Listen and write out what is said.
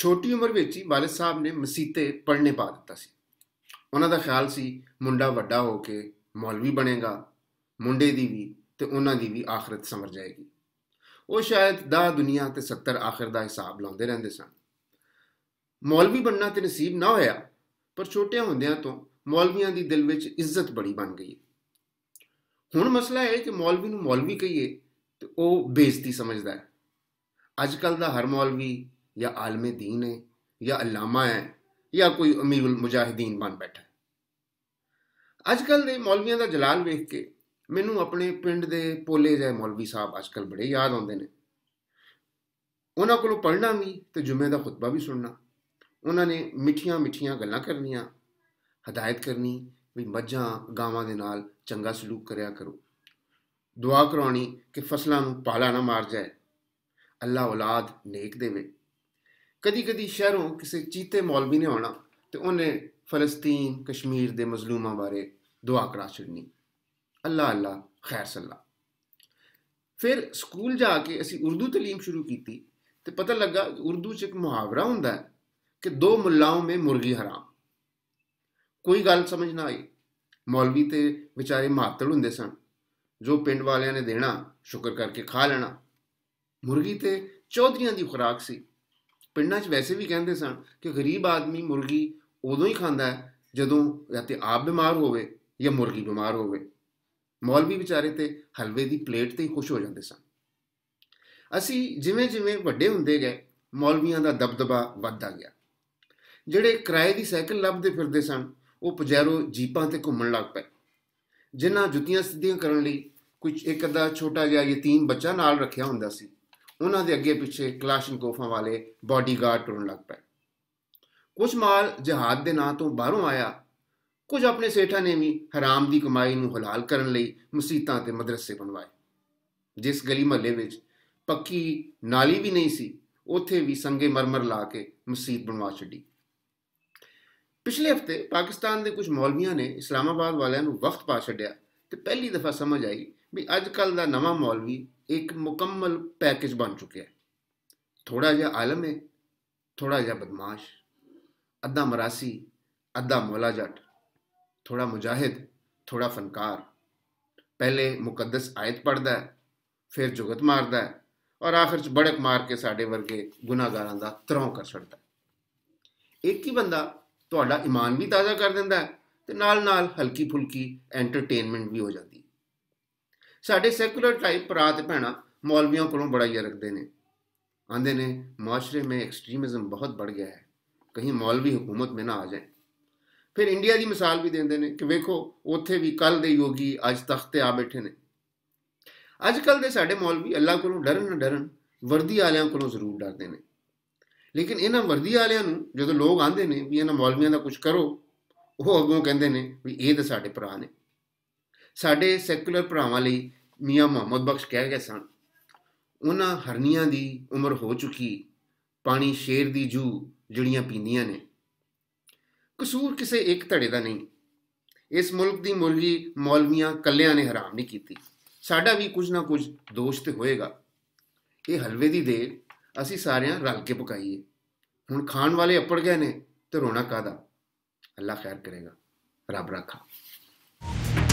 ਛੋਟੀ ਉਮਰ ਵਿੱਚ ਹੀ ਵਾਲਿਦ ਸਾਹਿਬ ਨੇ ਮਸੀਤੇ ਪੜ੍ਹਨੇ ਪਾ ਦਿੱਤਾ ਸੀ ਉਹਨਾਂ ਦਾ ਖਿਆਲ ਸੀ ਮੁੰਡਾ ਵੱਡਾ ਹੋ ਕੇ ਮੌਲਵੀ ਬਣੇਗਾ ਮੁੰਡੇ ਦੀ ਵੀ ਤੇ ਉਹਨਾਂ ਦੀ ਵੀ ਆਖਰਤ ਸਮਰ ਜਾਏਗੀ ਉਹ ਸ਼ਾਇਦ ਦਾ ਦੁਨੀਆ ਤੇ 70 ਆਖਰ ਦਾ ਹਿਸਾਬ ਲਾਉਂਦੇ ਰਹਿੰਦੇ ਸਨ ਮੌਲਵੀ ਬਣਨਾ ਤੇ ਨਸੀਬ ਨਾ ਹੋਇਆ ਪਰ ਛੋਟਿਆਂ ਹੁੰਦਿਆਂ ਤੋਂ ਮੌਲਵੀਆਂ ਦੀ ਦਿਲ ਵਿੱਚ ਇੱਜ਼ਤ ਬੜੀ ਬਣ ਗਈ ਹੁਣ ਮਸਲਾ ਹੈ ਕਿ ਮੌਲਵੀ ਨੂੰ ਮੌਲਵੀ ਕਹੀਏ ਤੇ ਉਹ ਬੇਇੱਜ਼ਤੀ ਸਮਝਦਾ ਹੈ ਅੱਜ ਕੱਲ ਦਾ ਹਰ ਮੌਲਵੀ या ਆਲਮੇ दीन ਹੈ या ਅਲਾਮਾ ਹੈ ਜਾਂ ਕੋਈ ਅਮੀਰ ਮੁਜਾਹਿਦੀਨ ਬਣ ਬੈਠਾ ਹੈ ਅੱਜਕੱਲ ਦੇ ਮੌਲਵੀਆਂ ਦਾ ਜਲਾਲ ਵੇਖ ਕੇ ਮੈਨੂੰ ਆਪਣੇ ਪਿੰਡ ਦੇ ਪੋਲੇ ਜੇ ਮੌਲਵੀ ਸਾਹਿਬ ਅੱਜਕੱਲ ਬੜੇ ਯਾਦ ਆਉਂਦੇ ਨੇ ਉਹਨਾਂ ਕੋਲੋਂ ਪੜਨਾ ਵੀ ਤੇ ਜੁਮੇ ਦਾ ਖੁਤਬਾ ਵੀ ਸੁਣਨਾ ਉਹਨਾਂ ਨੇ ਮਿੱਠੀਆਂ ਮਿੱਠੀਆਂ ਗੱਲਾਂ ਕਰਨੀਆਂ ਹਦਾਇਤ ਕਰਨੀ ਵੀ ਮੱਝਾਂ ਗਾਵਾਂ ਦੇ ਨਾਲ ਚੰਗਾ ਸਲੂਕ ਕਰਿਆ ਕਰੋ ਦੁਆ ਕਰਾਉਣੀ ਕਿ ਫਸਲਾਂ ਨੂੰ ਪਾਲਾ ਨਾ ਮਾਰ ਜਾਏ ਅੱਲਾ ਔਲਾਦ ਨੇਕ ਦੇਵੇ ਕਦੀ-ਕਦੀ ਸ਼ਹਿਰੋਂ ਕਿਸੇ ਚੀਤੇ ਮੌਲਵੀ ਨੇ ਆਉਣਾ ਤੇ ਉਹਨੇ ਫਲਸਤੀਨ ਕਸ਼ਮੀਰ ਦੇ ਮਜ਼ਲੂਮਾਂ ਬਾਰੇ ਦੁਆ ਕਰਾ ਛੜਨੀ ਅੱਲਾ ਅੱਲਾ ਖੈਰ ਸੱਲਾ ਫਿਰ ਸਕੂਲ ਜਾ ਕੇ ਅਸੀਂ ਉਰਦੂ تعلیم ਸ਼ੁਰੂ ਕੀਤੀ ਤੇ ਪਤਾ ਲੱਗਾ ਉਰਦੂ 'ਚ ਇੱਕ ਮੁਹਾਵਰਾ ਹੁੰਦਾ ਹੈ ਕਿ ਦੋ ਮੁੱਲਾਓਂ ਮੇ ਮੁਰਗੀ ਹਰਾਮ ਕੋਈ ਗੱਲ ਸਮਝ ਨਾ ਆਈ ਮੌਲਵੀ ਤੇ ਵਿਚਾਰੇ ਮਾਤੜ ਹੁੰਦੇ ਸਨ ਜੋ ਪਿੰਡ ਵਾਲਿਆਂ ਨੇ ਦੇਣਾ ਸ਼ੁਕਰ ਕਰਕੇ ਖਾ ਲੈਣਾ ਮੁਰਗੀ ਤੇ ਚੌਧਰੀਆਂ ਦੀ ਖੁਰਾਕ ਸੀ ਪਿੰਡਾਂ 'ਚ ਵੈਸੇ ਵੀ ਕਹਿੰਦੇ ਸਨ ਕਿ ਗਰੀਬ ਆਦਮੀ ਮੁਰਗੀ ਉਦੋਂ ਹੀ ਖਾਂਦਾ ਜਦੋਂ ਜਾਂ ਤੇ ਆਪ ਬਿਮਾਰ ਹੋਵੇ ਜਾਂ ਮੁਰਗੀ ਬਿਮਾਰ ਹੋਵੇ ਮੌਲਵੀ ਵਿਚਾਰੇ ਤੇ ਹਲਵੇ ਦੀ ਪਲੇਟ ਤੇ ਹੀ ਖੁਸ਼ ਹੋ ਜਾਂਦੇ ਸਨ ਅਸੀਂ ਜਿਵੇਂ-ਜਿਵੇਂ ਵੱਡੇ ਹੁੰਦੇ ਗਏ ਮੌਲਵੀਆਂ ਦਾ ਦਬਦਬਾ ਵੱਧਦਾ ਗਿਆ ਜਿਹੜੇ ਕਿਰਾਏ ਦੀ ਸਾਈਕਲ ਲੱਭਦੇ ਫਿਰਦੇ ਸਨ ਉਹ ਪਜੈਰੋ ਜੀਪਾਂ ਤੇ ਘੁੰਮਣ ਲੱਗ ਪਏ ਜਿਨ੍ਹਾਂ ਜੁੱਤੀਆਂ ਸਿੱਧੀਆਂ ਕਰਨ ਲਈ ਕੁਝ ਇੱਕ ਅੱਧਾ ਛੋਟਾ ਜਿਹਾ ਯਤੀਮ ਬੱਚਾ ਨਾਲ ਰੱਖਿਆ ਹੁੰਦਾ ਸੀ ਉਹਨਾਂ ਦੇ ਅੱਗੇ ਪਿੱਛੇ ਕਲਾਸ਼ਨਕੋਫਾਂ ਵਾਲੇ ਬਾਡੀਗਾਰਡ ਟੁਰਨ ਲੱਗ ਪਏ ਕੁਝ ਮਾਲ ਜਹਾਦ ਦੇ ਨਾਂ ਤੋਂ ਬਾਹਰੋਂ ਆਇਆ ਕੁਝ ਆਪਣੇ ਸੇਠਾਂ ਨੇ ਵੀ ਹਰਾਮ ਦੀ ਕਮਾਈ ਨੂੰ ਹਲਾਲ ਕਰਨ ਲਈ ਮਸੀਤਾਂ ਤੇ ਮਦਰਸੇ ਬਣਵਾਏ ਜਿਸ ਗਲੀ ਮਹੱਲੇ ਵਿੱਚ ਪੱਕੀ ਨਾਲੀ ਵੀ ਨਹੀਂ ਸੀ ਉੱਥੇ ਵੀ ਸੰਗੇ ਮਰਮਰ ਲਾ ਕੇ ਮਸੀਤ ਬਣਵਾ ਛੱਡੀ ਪਿਛਲੇ ਹਫਤੇ ਪਾਕਿਸਤਾਨ ਦੇ ਕੁਝ ਮੌਲਵੀਆਂ ਨੇ ਇਸਲਾਮਾਬਾਦ ਵਾਲਿਆਂ ਨੂੰ ਵਕਤ ਪਾ ਛੱਡਿਆ ਤੇ ਪਹਿਲੀ ਦਫਾ ਸਮਝ ਆਈ ਵੀ ਅੱਜ ਕੱਲ ਦਾ ਨਵਾਂ ਮੌਲਵੀ ਇੱਕ ਮੁਕੰਮਲ ਪੈਕੇਜ ਬਣ ਚੁੱਕਿਆ ਹੈ ਥੋੜਾ ਜਿਹਾ ਆਲਮ ਹੈ ਥੋੜਾ ਜਿਹਾ ਬਦਮਾਸ਼ ਅੱਧਾ ਮਰਾਸੀ ਅੱਧਾ ਮੌਲਾ ਜੱਟ ਥੋੜਾ ਮੁਜਾਹਿਦ ਥੋੜਾ ਫਨਕਾਰ ਪਹਿਲੇ ਮੁਕੱਦਸ ਆਇਤ ਪੜਦਾ ਹੈ ਫਿਰ ਜੁਗਤ ਮਾਰਦਾ ਹੈ ਔਰ ਆਖਰ ਚ ਬੜਕ ਮਾਰ ਕੇ ਸਾਡੇ ਵਰਗੇ ਗੁਨਾਹਗਾਰਾਂ ਦਾ ਤਰੋਂ ਕਰ ਛੱਡਦਾ ਇੱਕ ਹੀ ਬੰਦਾ ਤੁਹਾਡਾ ਈਮਾਨ ਵੀ ਤਾਜ਼ਾ ਕਰ ਦਿੰਦਾ ਤੇ ਨਾਲ ਨਾਲ ਹਲਕੀ ਫੁਲਕੀ ਐਂਟਰਟੇਨਮੈਂਟ ਵੀ ਹੋ ਜਾਂਦੀ ਸਾਡੇ ਸੈਕੂਲਰ ਟਾਈਪ ਪ੍ਰਾਤ ਭੈਣਾ ਮੌਲਵੀਆਂ ਕੋਲੋਂ ਬੜਾਈਆ ਰੱਖਦੇ ਨੇ ਆਂਦੇ ਨੇ ਮਾਸ਼ਰੇ ਮੇਂ ਐਕਸਟ੍ਰੀਮਿਜ਼ਮ ਬਹੁਤ ਵੱਧ ਗਿਆ ਹੈ ਕਹੀਂ ਮੌਲਵੀ ਹਕੂਮਤ ਮੇਂ ਨਾ ਆ ਜਾਏ ਫਿਰ ਇੰਡੀਆ ਦੀ ਮਿਸਾਲ ਵੀ ਦਿੰਦੇ ਨੇ ਕਿ ਵੇਖੋ ਉੱਥੇ ਵੀ ਕੱਲ ਦੇ ਯੋਗੀ ਅੱਜ ਤਖਤ ਤੇ ਆ ਬੈਠੇ ਨੇ ਅੱਜ ਕੱਲ ਦੇ ਸਾਡੇ ਮੌਲਵੀ ਅੱਲਾ ਕੋਲੋਂ ਡਰਨ ਨਾ ਡਰਨ ਵਰਦੀ ਵਾਲਿਆਂ ਕੋਲੋਂ ਜ਼ਰੂਰ ਡਰਦੇ ਨੇ ਲੇਕਿਨ ਇਹਨਾਂ ਵਰਦੀ ਵਾਲਿਆਂ ਨੂੰ ਜਦੋਂ ਲੋਕ ਆਂਦੇ ਨੇ ਵੀ ਇਹਨਾਂ ਮੌਲਵੀਆਂ ਦਾ ਕੁਝ ਕਰੋ ਉਹ ਅੱਗੋਂ ਕਹਿੰਦੇ ਨੇ ਵੀ ਇਹ ਤਾਂ ਸਾਡੇ ਭਰਾ ਨੇ ਸਾਡੇ ਸੈਕੂਲਰ ਭਰਾਵਾਂ ਲਈ ਮੀਆਂ ਮੁਹੰਮਦ ਬਖਸ਼ ਕਹਿ ਗਏ ਸਨ ਉਹਨਾਂ ਹਰਨੀਆਂ ਦੀ ਉਮਰ ਹੋ ਚੁੱਕੀ ਪਾਣੀ ਸ਼ੇਰ ਦੀ ਜੂ ਜਿਹੜੀਆਂ ਪੀਂਦੀਆਂ ਨੇ ਕਸੂਰ ਕਿਸੇ ਇੱਕ ਧੜੇ ਦਾ ਨਹੀਂ ਇਸ ਮੁਲਕ ਦੀ ਮੌਲਵੀ ਮੌਲਵੀਆਂ ਕੱਲਿਆਂ ਨੇ ਹਰਾਮ ਨਹੀਂ ਕੀਤੀ ਸਾਡਾ ਵੀ ਕੁਝ ਨਾ ਕੁਝ ਦੋਸ਼ ਤੇ ਹੋਏਗਾ ਇਹ ਹਲਵੇ ਦੀ ਦੇਰ ਅਸੀਂ ਸਾਰਿਆਂ ਰਲ ਕੇ ਪਕਾਈਏ ਹੁਣ ਖਾਣ ਵਾਲੇ ਅੱਪੜ ਗਏ ਨੇ ਤੇ ਰੋਣਾ ਕਾਦਾ ਅੱਲਾ ਖੈਰ ਕਰੇਗਾ ਰੱਬ ਰੱਖਾ